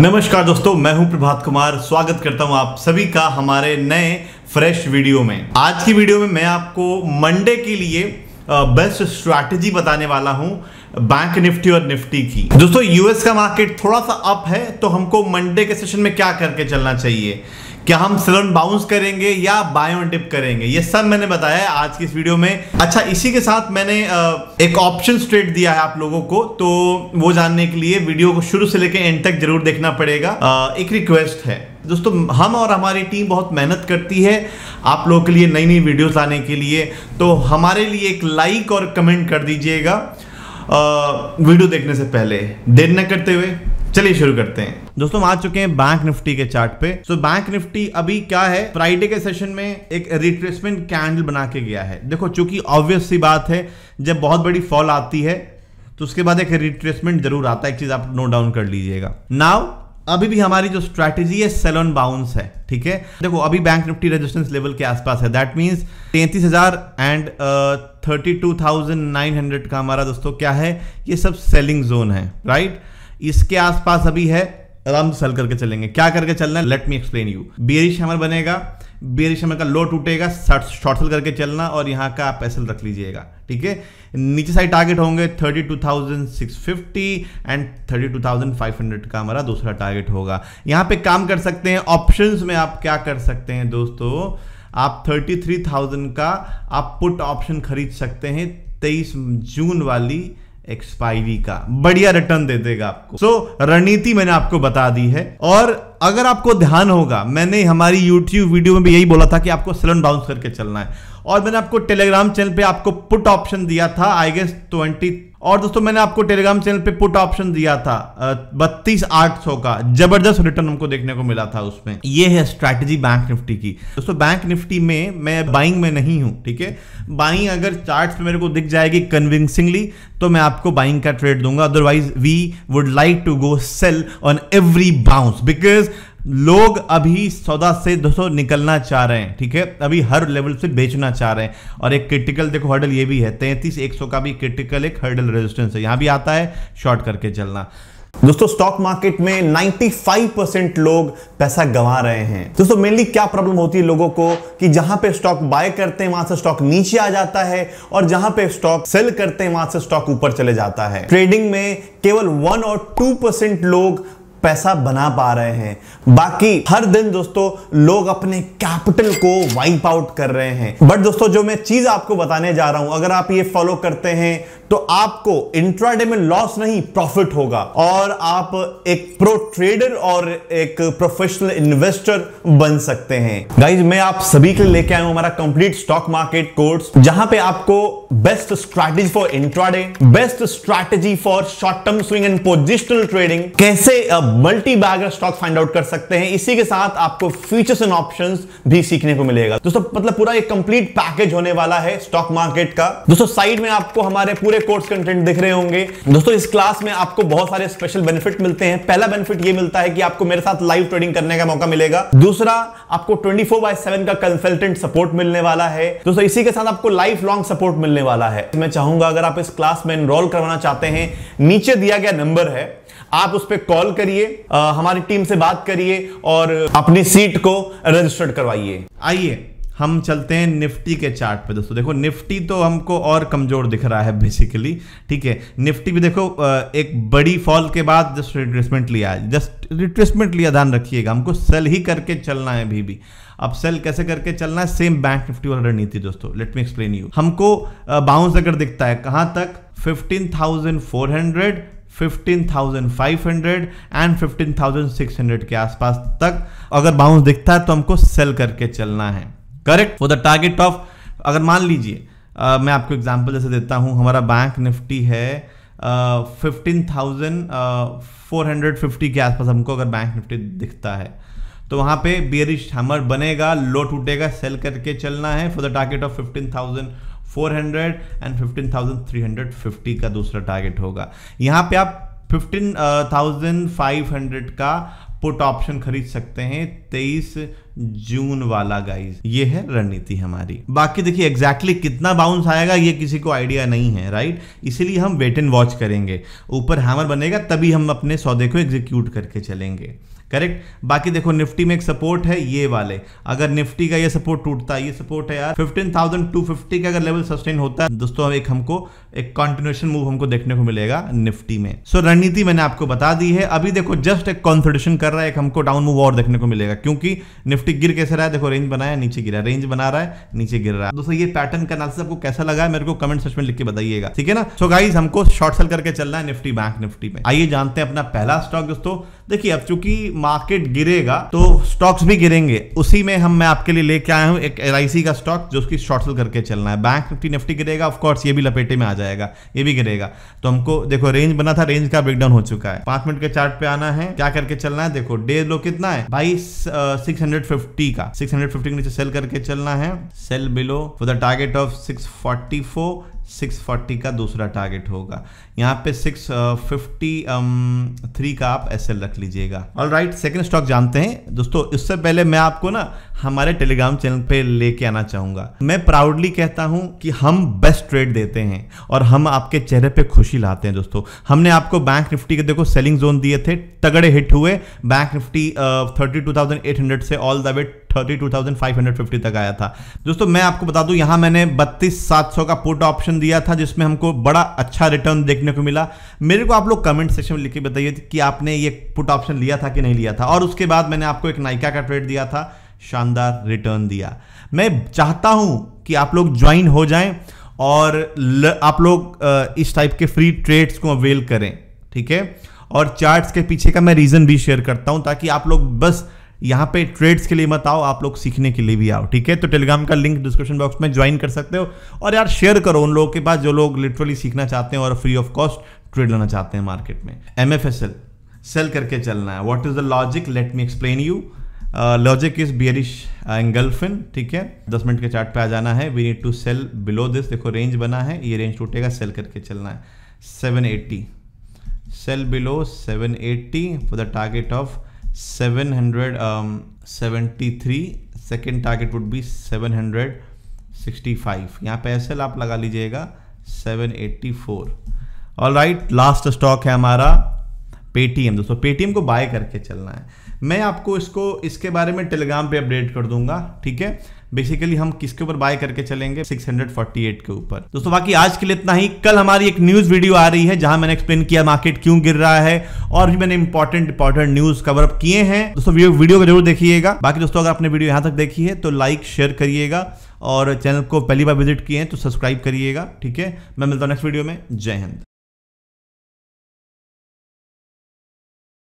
नमस्कार दोस्तों मैं हूं प्रभात कुमार स्वागत करता हूं आप सभी का हमारे नए फ्रेश वीडियो में आज की वीडियो में मैं आपको मंडे के लिए बेस्ट स्ट्रैटेजी बताने वाला हूं बैंक निफ्टी और निफ्टी की दोस्तों यूएस का मार्केट थोड़ा सा अप है तो हमको मंडे के सेशन में क्या करके चलना चाहिए क्या हम सलोन बाउंस करेंगे या बायो टिप करेंगे ये सब मैंने बताया है आज की इस वीडियो में अच्छा इसी के साथ मैंने एक ऑप्शन स्ट्रेट दिया है आप लोगों को तो वो जानने के लिए वीडियो को शुरू से लेकर एंड तक जरूर देखना पड़ेगा एक रिक्वेस्ट है दोस्तों हम और हमारी टीम बहुत मेहनत करती है आप लोगों के लिए नई नई वीडियोस लाने के लिए तो हमारे लिए एक लाइक और कमेंट कर दीजिएगा वीडियो देखने से पहले देर न करते हुए चलिए शुरू करते हैं दोस्तों आ चुके हैं बैंक निफ्टी के चार्ट पे सो so, बैंक निफ्टी अभी क्या है फ्राइडे के सेशन में एक रिट्रेसमेंट कैंडल बना के गया है देखो चूंकि ऑब्वियस सी बात है जब बहुत बड़ी फॉल आती है तो उसके बाद एक रिट्रेसमेंट जरूर आता है एक चीज आप नोट डाउन कर लीजिएगा नाउ अभी भी हमारी जो स्ट्रैटेजी है सेल ऑन बाउंस है ठीक है देखो अभी बैंक निफ्टी रेजिस्टेंस लेवल के आसपास है दैट मीन्स तैंतीस हजार and thirty two thousand nine hundred का हमारा दोस्तों क्या है ये सब सेलिंग जोन है राइट right? इसके आसपास अभी है आराम सल करके चलेंगे क्या करके चलना है let me explain you bearish hammer बनेगा बियरिश हैमर का लो टूटेगा शॉर्ट सेल करके चलना और यहाँ का आप एसल रख लीजिएगा ठीक है नीचे साइड टारगेट होंगे 32,650 एंड 32,500 का हमारा दूसरा टारगेट होगा यहाँ पे काम कर सकते हैं ऑप्शंस में आप क्या कर सकते हैं दोस्तों आप 33,000 का आप पुट ऑप्शन खरीद सकते हैं तेईस जून वाली एक्सपायरी का बढ़िया रिटर्न दे देगा आपको सो so, रणनीति मैंने आपको बता दी है और अगर आपको ध्यान होगा मैंने हमारी YouTube वीडियो में भी यही बोला था कि आपको सलन बाउंस करके चलना है और मैंने आपको टेलीग्राम चैनल पे आपको पुट ऑप्शन दिया था आई गेस ट्वेंटी और दोस्तों मैंने आपको टेलीग्राम चैनल पे पुट ऑप्शन दिया था बत्तीस आठ सौ का जबरदस्त रिटर्न हमको देखने को मिला था उसमें ये है स्ट्रैटेजी बैंक निफ्टी की दोस्तों बैंक निफ्टी में मैं बाइंग में नहीं हूं ठीक है बाइंग अगर चार्ट मेरे को दिख जाएगी कन्विंसिंगली तो मैं आपको बाइंग का ट्रेड दूंगा otherwise we would like to go sell on every bounce because लोग अभी सौदा से दोस्तों निकलना चाह रहे हैं ठीक है अभी हर लेवल से बेचना चाह रहे हैं और एक क्रिटिकल देखो हर्डल ये भी है तैंतीस एक का भी क्रिटिकल एक हर्डल रेजिस्टेंस है यहां भी आता है शॉर्ट करके चलना दोस्तों स्टॉक मार्केट में 95 परसेंट लोग पैसा गंवा रहे हैं दोस्तों मेनली क्या प्रॉब्लम होती है लोगों को कि जहां पे स्टॉक बाय करते हैं वहां से स्टॉक नीचे आ जाता है और जहां पे स्टॉक सेल करते हैं वहां से स्टॉक ऊपर चले जाता है ट्रेडिंग में केवल वन और टू परसेंट लोग पैसा बना पा रहे हैं बाकी हर दिन दोस्तों लोग अपने कैपिटल को वाइप आउट कर रहे हैं बट दोस्तों जो मैं चीज आपको बताने जा रहा हूं अगर आप ये फॉलो करते हैं तो आपको इंट्राडे में लॉस नहीं प्रॉफिट होगा और आप एक प्रो ट्रेडर और एक प्रोफेशनल इन्वेस्टर बन सकते हैं गाइज मैं आप सभी के लिए लेके आया हूं हमारा कंप्लीट स्टॉक मार्केट कोर्स जहां पे आपको best strategy for intraday best strategy for short term swing and positional trading कैसे multibagger stock find out कर सकते हैं इसी के साथ आपको फ्यूचर्स एंड ऑप्शंस भी सीखने को मिलेगा दोस्तों मतलब पूरा एक कंप्लीट पैकेज होने वाला है स्टॉक मार्केट का दोस्तों साइड में आपको हमारे पूरे कोर्स कंटेंट दिख रहे होंगे दोस्तों इस क्लास में आपको बहुत सारे स्पेशल बेनिफिट मिलते हैं पहला बेनिफिट ये मिलता है कि आपको मेरे साथ लाइव ट्रेडिंग करने का मौका मिलेगा दूसरा आपको ट्वेंटी फोर बाई सेवन का कंसल्टेंट सपोर्ट मिलने वाला है दोस्तों इसी के साथ आपको लाइफ लॉन्ग सपोर्ट मिलने वाला है मैं चाहूंगा अगर आप इस क्लास में एनरोल करवाना चाहते हैं नीचे दिया गया नंबर है आप उस पर कॉल करिए करिए हमारी टीम से बात करिए और अपनी सीट को रजिस्टर्ड करवाइए आइए हम चलते हैं निफ्टी के चार्ट पे दोस्तों देखो निफ्टी तो हमको और कमजोर दिख रहा है बेसिकली ठीक है निफ्टी भी देखो एक बड़ी फॉल के बाद जस्ट रिट्रेसमेंट लिया है जस्ट रिट्रेसमेंट लिया ध्यान रखिएगा हमको सेल ही करके चलना है अभी भी अब सेल कैसे करके चलना है सेम बैंक निफ्टी वाला रणनीति दोस्तों लेट मी एक्सप्लेन यू हमको बाउंस अगर दिखता है कहाँ तक 15,400 15,500 एंड 15,600 के आसपास तक अगर बाउंस दिखता है तो हमको सेल करके चलना है correct for the target of अगर मान लीजिए मैं आपको एग्जांपल जैसे देता हूँ हमारा बैंक निफ्टी है fifteen thousand four hundred fifty के आसपास हमको अगर बैंक निफ्टी दिखता है तो वहाँ पे बियरिश हमर बनेगा लो टूटेगा सेल करके चलना है for the target of fifteen thousand hundred and 15,350 का दूसरा टारगेट होगा यहां पे आप 15,500 का पुट ऑप्शन खरीद सकते हैं 23 जून वाला गाइस ये है रणनीति हमारी बाकी देखिए एग्जैक्टली exactly कितना बाउंस आएगा ये किसी को आइडिया नहीं है राइट इसीलिए हम वेट एंड वॉच करेंगे ऊपर हैमर बनेगा तभी हम अपने सौदे को एग्जीक्यूट करके चलेंगे करेक्ट बाकी देखो निफ्टी में एक सपोर्ट है ये वाले अगर निफ्टी का ये सपोर्ट टूटता है ये सपोर्ट है यार 15,250 का अगर लेवल सस्टेन होता है दोस्तों एक हमको एक कंटिन्यूशन मूव हमको देखने को मिलेगा निफ्टी में सो so, रणनीति मैंने आपको बता दी है अभी देखो जस्ट एक कॉन्सल्टेशन कर रहा है एक हमको डाउन मूव और देखने को मिलेगा क्योंकि निफ्टी गिर कैसे रहा है देखो रेंज बनाया नीचे गिरा रेंज बना रहा है नीचे गिर रहा है दोस्तों ये पैटर्न का नाल आपको कैसा लगा है मेरे को कमेंट सेक्शन में लिख के बताइएगा ठीक है ना सो गाइज हमको शॉर्ट सेल करके चलना है निफ्टी बैंक निफ्टी में आइए जानते हैं अपना पहला स्टॉक दोस्तों देखिए अब चूंकि मार्केट गिरेगा तो स्टॉक्स भी गिरेंगे उसी में हम मैं आपके लिए लेके आया हूं एक एल का स्टॉक जो उसकी शॉर्ट सेल करके चलना है बैंक निफ्टी निफ्टी गिरेगा ऑफकोर्स ये भी लपेटे में आ जाएगा ये भी गिरेगा तो हमको देखो रेंज बना था रेंज का ब्रेकडाउन हो चुका है पांच मिनट के चार्ट पे आना है क्या करके चलना है देखो डे लो कितना है बाई सिक्स हंड्रेड फिफ्टी का सिक्स हंड्रेड फिफ्टी के नीचे सेल करके चलना है sell below for the target of six forty four 640 का दूसरा टारगेट होगा यहाँ पे 653 थ्री um, का आप एस रख लीजिएगा ऑल राइट सेकेंड स्टॉक जानते हैं दोस्तों इससे पहले मैं आपको ना हमारे टेलीग्राम चैनल पे लेके आना चाहूंगा मैं प्राउडली कहता हूं कि हम बेस्ट ट्रेड देते हैं और हम आपके चेहरे पे खुशी लाते हैं दोस्तों हमने आपको बैंक निफ्टी के देखो सेलिंग जोन दिए थे तगड़े हिट हुए बैंक निफ्टी थर्टी से all the way thirty two thousand five hundred fifty तक आया था दोस्तों मैं आपको बता दूं यहां मैंने बत्तीस सात सौ का पुट ऑप्शन दिया था जिसमें हमको बड़ा अच्छा रिटर्न देखने को मिला मेरे को आप लोग कमेंट सेक्शन में लिख के बताइए कि आपने ये पुट ऑप्शन लिया था कि नहीं लिया था और उसके बाद मैंने आपको एक नायका का ट्रेड दिया था शानदार रिटर्न दिया मैं चाहता हूं कि आप लोग ज्वाइन हो जाएं और आप लोग इस टाइप के फ्री ट्रेड्स को अवेल करें ठीक है और चार्ट्स के पीछे का मैं रीज़न भी शेयर करता हूं ताकि आप लोग बस यहाँ पे ट्रेड्स के लिए मत आओ आप लोग सीखने के लिए भी आओ ठीक है तो टेलीग्राम का लिंक डिस्क्रिप्शन बॉक्स में ज्वाइन कर सकते हो और यार शेयर करो उन लोगों के पास जो लोग लिटरली सीखना चाहते हैं और फ्री ऑफ कॉस्ट ट्रेड लेना चाहते हैं मार्केट में M F S L sell करके चलना है what is the logic let me explain you logic is bearish engulfing ठीक है दस मिनट के चार्ट पे आ जाना है we need to sell below this देखो रेंज बना है ये रेंज टूटेगा सेल करके चलना है seven eighty sell below seven eighty for the target of three second target would be five यहाँ पे एस आप लगा लीजिएगा seven eighty four all right last stock है हमारा पेटीएम दोस्तों पेटीएम को बाय करके चलना है मैं आपको इसको इसके बारे में टेलीग्राम पे अपडेट कर दूंगा ठीक है बेसिकली हम किसके ऊपर बाय करके चलेंगे 648 के ऊपर दोस्तों बाकी आज के लिए इतना ही कल हमारी एक न्यूज वीडियो आ रही है जहां मैंने एक्सप्लेन किया मार्केट क्यों गिर रहा है और भी मैंने important important news cover up किए हैं दोस्तों वीडियो को जरूर देखिएगा बाकी दोस्तों अगर आपने वीडियो यहां तक देखी है तो लाइक शेयर करिएगा और चैनल को पहली बार विजिट किए हैं तो सब्सक्राइब करिएगा ठीक है मैं मिलता हूँ नेक्स्ट वीडियो में जय हिंद